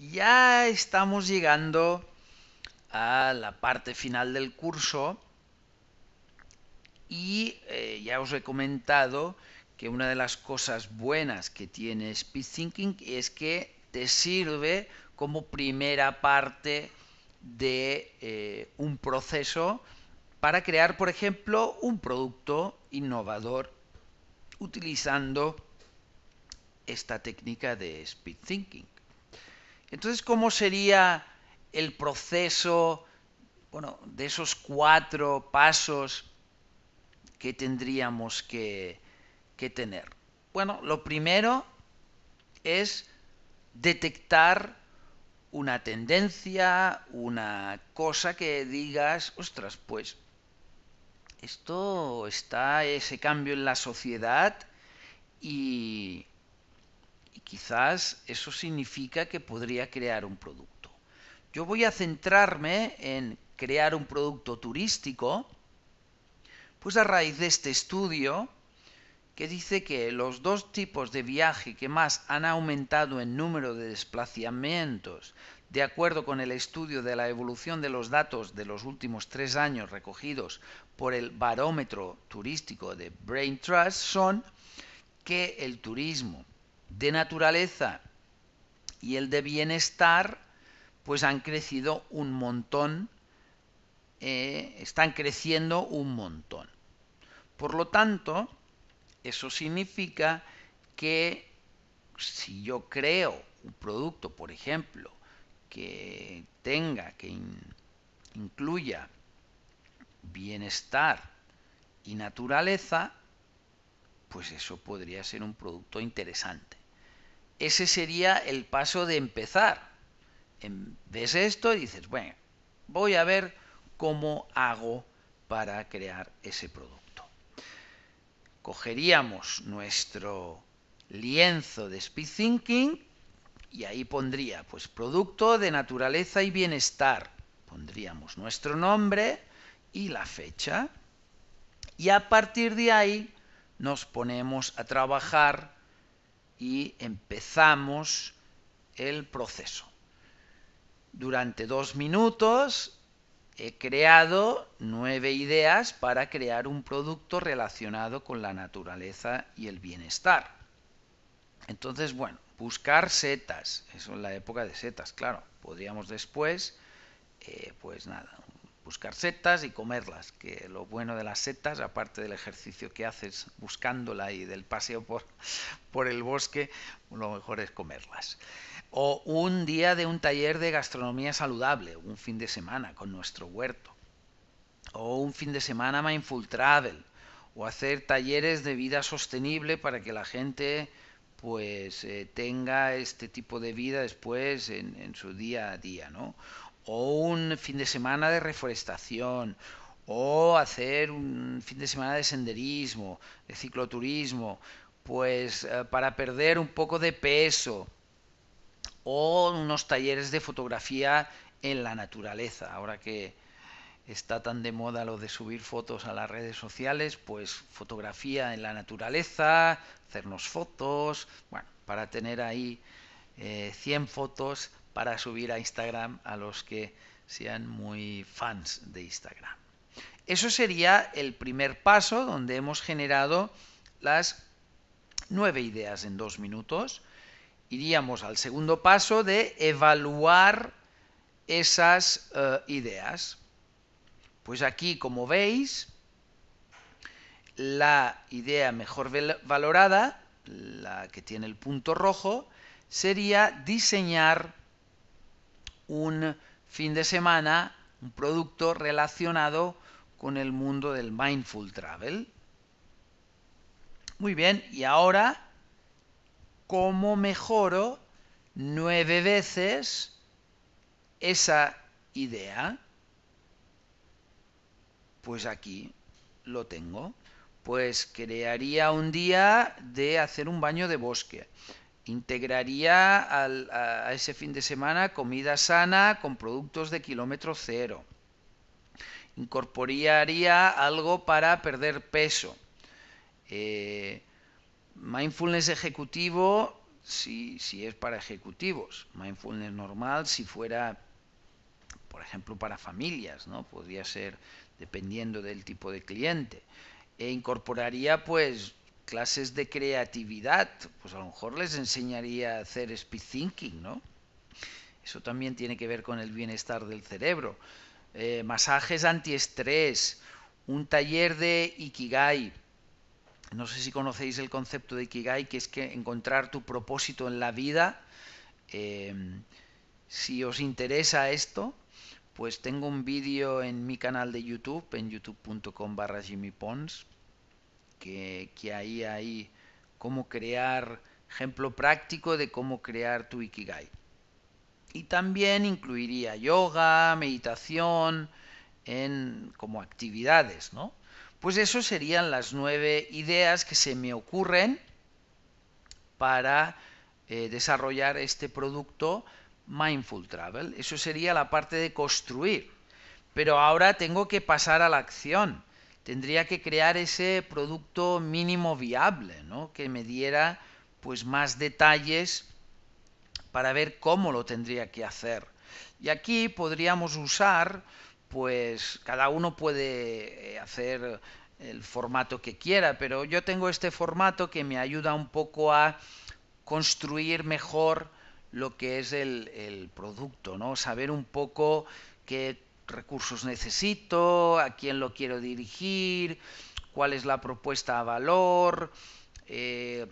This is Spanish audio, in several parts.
ya estamos llegando a la parte final del curso y eh, ya os he comentado que una de las cosas buenas que tiene Speed Thinking es que te sirve como primera parte de eh, un proceso para crear, por ejemplo, un producto innovador utilizando esta técnica de Speed Thinking. Entonces, ¿cómo sería el proceso, bueno, de esos cuatro pasos que tendríamos que, que tener? Bueno, lo primero es detectar una tendencia, una cosa que digas, ostras, pues esto está ese cambio en la sociedad y, y quizás eso significa que podría crear un producto. Yo voy a centrarme en crear un producto turístico, pues a raíz de este estudio que dice que los dos tipos de viaje que más han aumentado en número de desplazamientos, de acuerdo con el estudio de la evolución de los datos de los últimos tres años recogidos por el barómetro turístico de Brain Trust, son que el turismo de naturaleza y el de bienestar, pues han crecido un montón, eh, están creciendo un montón. Por lo tanto, eso significa que si yo creo un producto, por ejemplo, que tenga, que incluya bienestar y naturaleza, pues eso podría ser un producto interesante ese sería el paso de empezar. Em, ves esto y dices, bueno, voy a ver cómo hago para crear ese producto. Cogeríamos nuestro lienzo de Speed Thinking y ahí pondría, pues, producto de naturaleza y bienestar. Pondríamos nuestro nombre y la fecha. Y a partir de ahí nos ponemos a trabajar y empezamos el proceso. Durante dos minutos he creado nueve ideas para crear un producto relacionado con la naturaleza y el bienestar. Entonces, bueno, buscar setas, eso en la época de setas, claro, podríamos después, eh, pues nada, buscar setas y comerlas, que lo bueno de las setas, aparte del ejercicio que haces buscándola y del paseo por, por el bosque, lo mejor es comerlas. O un día de un taller de gastronomía saludable, un fin de semana con nuestro huerto. O un fin de semana Mindful Travel. O hacer talleres de vida sostenible para que la gente pues eh, tenga este tipo de vida después en, en, su día a día, ¿no? o un fin de semana de reforestación, o hacer un fin de semana de senderismo, de cicloturismo, pues eh, para perder un poco de peso, o unos talleres de fotografía en la naturaleza. Ahora que está tan de moda lo de subir fotos a las redes sociales, pues fotografía en la naturaleza, hacernos fotos, bueno, para tener ahí 100 eh, fotos para subir a Instagram a los que sean muy fans de Instagram. Eso sería el primer paso donde hemos generado las nueve ideas en dos minutos. Iríamos al segundo paso de evaluar esas eh, ideas. Pues aquí, como veis, la idea mejor valorada, la que tiene el punto rojo, sería diseñar un fin de semana, un producto relacionado con el mundo del mindful travel. Muy bien, y ahora, ¿cómo mejoro nueve veces esa idea? Pues aquí lo tengo. Pues crearía un día de hacer un baño de bosque. Integraría a ese fin de semana comida sana con productos de kilómetro cero. Incorporaría algo para perder peso. Eh, mindfulness ejecutivo, si, si es para ejecutivos. Mindfulness normal, si fuera, por ejemplo, para familias, ¿no? Podría ser dependiendo del tipo de cliente. E incorporaría, pues, clases de creatividad, pues a lo mejor les enseñaría a hacer speed thinking, ¿no? Eso también tiene que ver con el bienestar del cerebro. Eh, masajes antiestrés, un taller de Ikigai. No sé si conocéis el concepto de Ikigai, que es que encontrar tu propósito en la vida. Eh, si os interesa esto, pues tengo un vídeo en mi canal de YouTube, en youtube.com barra Jimmy Pons, que, ahí hay cómo crear, ejemplo práctico de cómo crear tu Ikigai. Y también incluiría yoga, meditación, en, como actividades, ¿no? Pues eso serían las nueve ideas que se me ocurren para eh, desarrollar este producto Mindful Travel. Eso sería la parte de construir. Pero ahora tengo que pasar a la acción tendría que crear ese producto mínimo viable, ¿no? que me diera pues, más detalles para ver cómo lo tendría que hacer. Y aquí podríamos usar, pues cada uno puede eh, hacer el formato que quiera, pero yo tengo este formato que me ayuda un poco a construir mejor lo que es el, producto, ¿no? Saber un poco que recursos necesito, a quién lo quiero dirigir, cuál es la propuesta a valor, eh,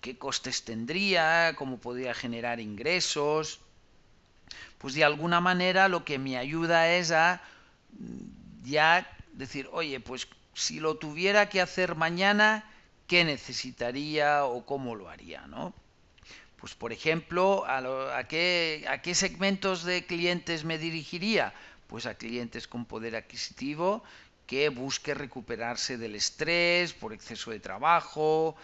qué costes tendría, cómo podría generar ingresos. Pues de alguna manera lo que me ayuda es a mm, ya decir, oye, pues si lo tuviera que hacer mañana, ¿qué necesitaría o cómo lo haría? ¿no? Pues por ejemplo, a, qué, ¿a qué segmentos de clientes me dirigiría? pues a clientes con poder adquisitivo que busque recuperarse del estrés por exceso de trabajo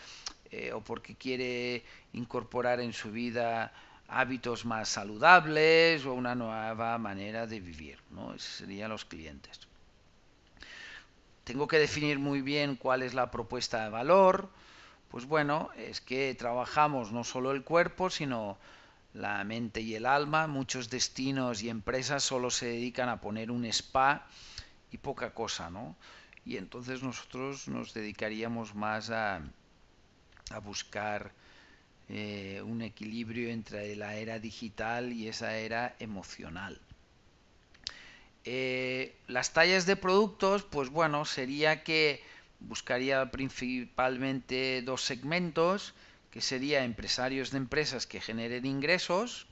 eh, o porque quiere incorporar en su vida hábitos más saludables o una nueva manera de vivir. ¿no? serían los clientes. Tengo que definir muy bien cuál es la propuesta de valor. Pues bueno, es que trabajamos no solo el cuerpo, sino la mente y el alma. Muchos destinos y empresas solo se dedican a poner un spa y poca cosa, ¿no? Y entonces nosotros nos dedicaríamos más a, buscar eh, un equilibrio entre la era digital y esa era emocional. Eh, las tallas de productos, pues bueno, sería que buscaría principalmente dos segmentos, que sería empresarios de empresas que generen ingresos,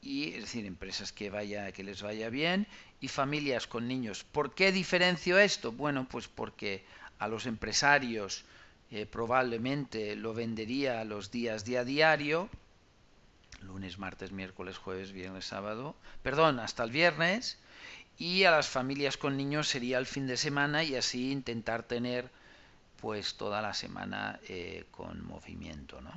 y es decir, empresas que vaya que les vaya bien y familias con niños. ¿Por qué diferencio esto? Bueno, pues porque a los empresarios eh, probablemente lo vendería los días día a diario, lunes, martes, miércoles, jueves, viernes, sábado, perdón, hasta el viernes, y a las familias con niños sería el fin de semana y así intentar tener pues toda la semana eh, con movimiento. ¿no?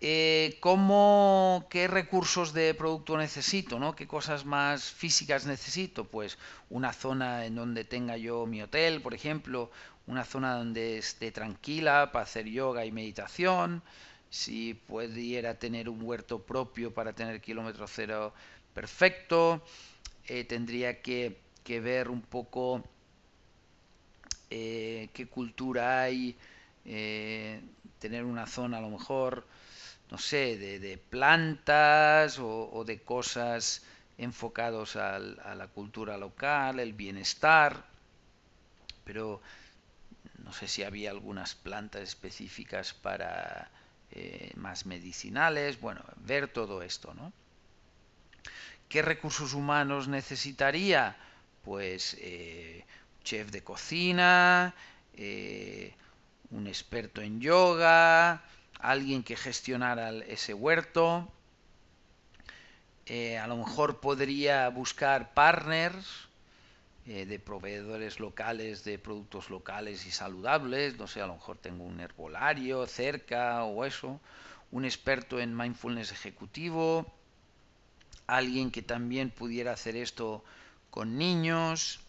Eh, ¿cómo, ¿Qué recursos de producto necesito? ¿no? ¿Qué cosas más físicas necesito? Pues una zona en donde tenga yo mi hotel, por ejemplo, una zona donde esté tranquila para hacer yoga y meditación. Si pudiera tener un huerto propio para tener kilómetro cero perfecto, eh, tendría que, que ver un poco eh, qué cultura hay, eh, tener una zona a lo mejor, no sé, de, plantas o, de cosas enfocados a la cultura local, el bienestar, pero no sé si había algunas plantas específicas para eh, más medicinales, bueno, ver todo esto, ¿no? ¿Qué recursos humanos necesitaría? Pues chef de cocina, eh, un experto en yoga, alguien que gestionara ese huerto. Eh, a lo mejor podría buscar partners eh, de proveedores locales de productos locales y saludables. No sé, a lo mejor tengo un herbolario cerca o eso. Un experto en mindfulness ejecutivo. Alguien que también pudiera hacer esto con niños.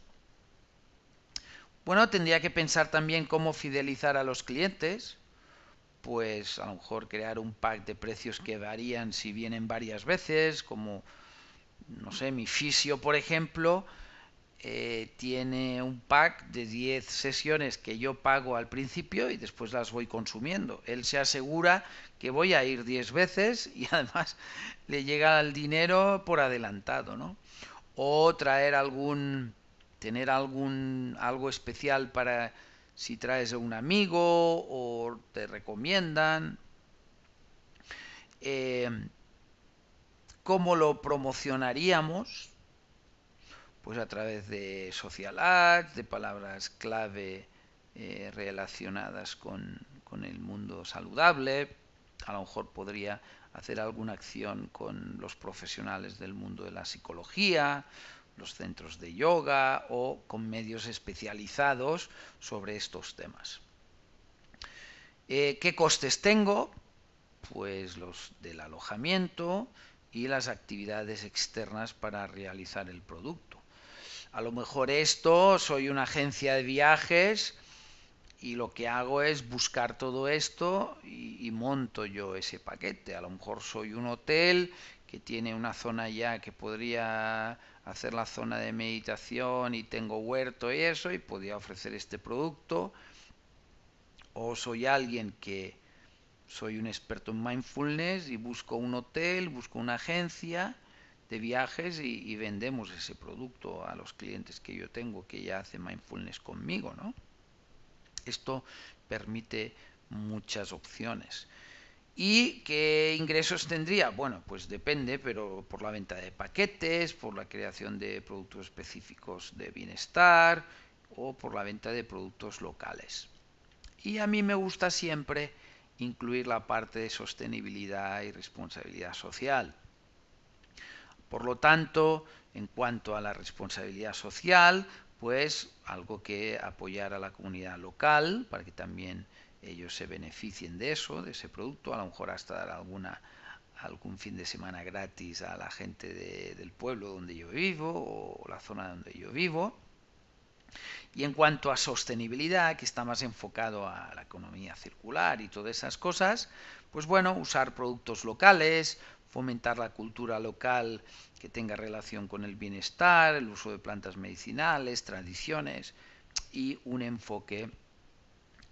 Bueno, tendría que pensar también cómo fidelizar a los clientes, pues a lo mejor crear un pack de precios que varían si vienen varias veces, como, no sé, mi fisio, por ejemplo, eh, tiene un pack de 10 sesiones que yo pago al principio y después las voy consumiendo. Él se asegura que voy a ir 10 veces y además le llega el dinero por adelantado, ¿no? O traer algún tener algún, algo especial para si traes a un amigo o te recomiendan. Eh, ¿Cómo lo promocionaríamos? Pues a través de social ads, de palabras clave eh, relacionadas con, con el mundo saludable. A lo mejor podría hacer alguna acción con los profesionales del mundo de la psicología los centros de yoga o con medios especializados sobre estos temas. Eh, ¿Qué costes tengo? Pues los del alojamiento y las actividades externas para realizar el producto. A lo mejor esto, soy una agencia de viajes y lo que hago es buscar todo esto y monto yo ese paquete. A lo mejor soy un hotel que tiene una zona ya que podría hacer la zona de meditación y tengo huerto y eso y podía ofrecer este producto. O soy alguien que soy un experto en mindfulness y busco un hotel, busco una agencia de viajes y, vendemos ese producto a los clientes que yo tengo que ya hacen mindfulness conmigo, ¿no? Esto permite muchas opciones. ¿Y qué ingresos tendría? Bueno, pues depende, pero por la venta de paquetes, por la creación de productos específicos de bienestar o por la venta de productos locales. Y a mí me gusta siempre incluir la parte de sostenibilidad y responsabilidad social. Por lo tanto, en cuanto a la responsabilidad social, pues algo que apoyar a la comunidad local para que también ellos se beneficien de eso, de ese producto, a lo mejor hasta dar alguna algún fin de semana gratis a la gente del pueblo donde yo vivo o la zona donde yo vivo. Y en cuanto a sostenibilidad, que está más enfocado a la economía circular y todas esas cosas, pues bueno, usar productos locales, fomentar la cultura local que tenga relación con el bienestar, el uso de plantas medicinales, tradiciones y un enfoque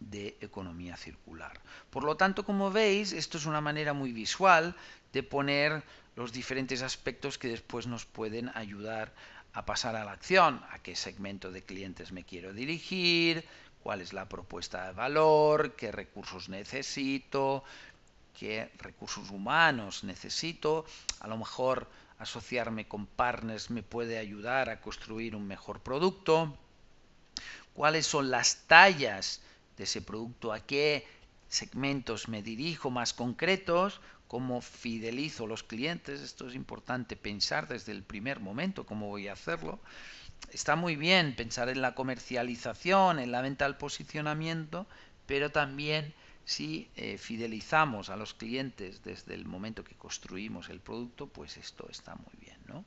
de economía circular. Por lo tanto, como veis, esto es una manera muy visual de poner los diferentes aspectos que después nos pueden ayudar a pasar a la acción, a qué segmento de clientes me quiero dirigir, cuál es la propuesta de valor, qué recursos necesito, qué recursos humanos necesito, a lo mejor asociarme con partners me puede ayudar a construir un mejor producto, cuáles son las tallas de ese producto, a qué segmentos me dirijo más concretos, cómo fidelizo los clientes, esto es importante pensar desde el primer momento cómo voy a hacerlo. Está muy bien pensar en la comercialización, en la venta al posicionamiento, pero también si eh, fidelizamos a los clientes desde el momento que construimos el producto, pues esto está muy bien. ¿no?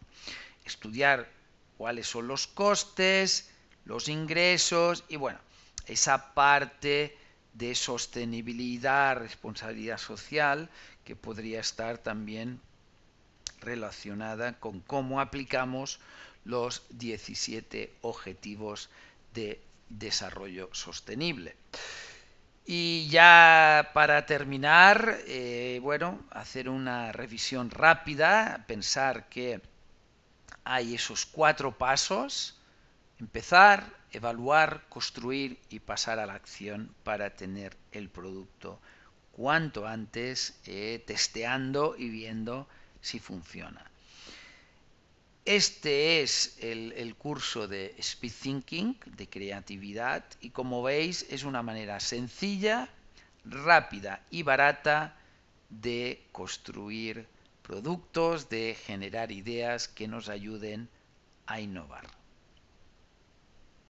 Estudiar cuáles son los costes, los ingresos y bueno, esa parte de sostenibilidad, responsabilidad social, que podría estar también relacionada con cómo aplicamos los 17 objetivos de desarrollo sostenible. Y ya para terminar, eh, bueno, hacer una revisión rápida, pensar que hay esos cuatro pasos, empezar, evaluar, construir y pasar a la acción para tener el producto cuanto antes, eh, testeando y viendo si funciona. Este es el curso de Speed Thinking, de creatividad, y como veis es una manera sencilla, rápida y barata de construir productos, de generar ideas que nos ayuden a innovar.